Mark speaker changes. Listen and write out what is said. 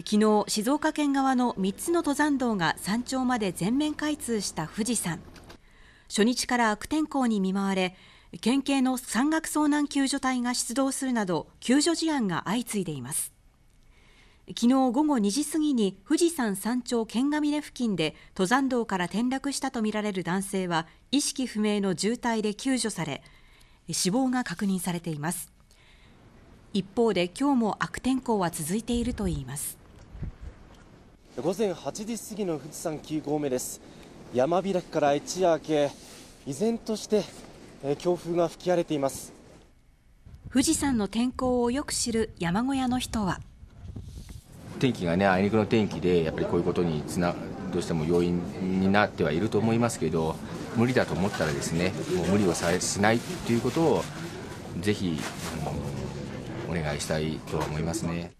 Speaker 1: 昨日静岡県側の3つの登山道が山頂まで全面開通した富士山初日から悪天候に見舞われ県警の山岳遭難救助隊が出動するなど救助事案が相次いでいます昨日午後2時過ぎに富士山山頂剣ヶ峰付近で登山道から転落したとみられる男性は意識不明の重体で救助され死亡が確認されています一方で今日も悪天候は続いているといいます
Speaker 2: 午前8時過ぎの富士山9合目です山開きから一夜明け依然として強風が吹き荒れています
Speaker 1: 富士山の天候をよく知る山小屋の人は
Speaker 3: 天気がねあいにくの天気でやっぱりこういうことにつなどうしても要因になってはいると思いますけど無理だと思ったらですねもう無理をさしないという
Speaker 4: ことをぜひ、うん、お願いしたいと思いますね。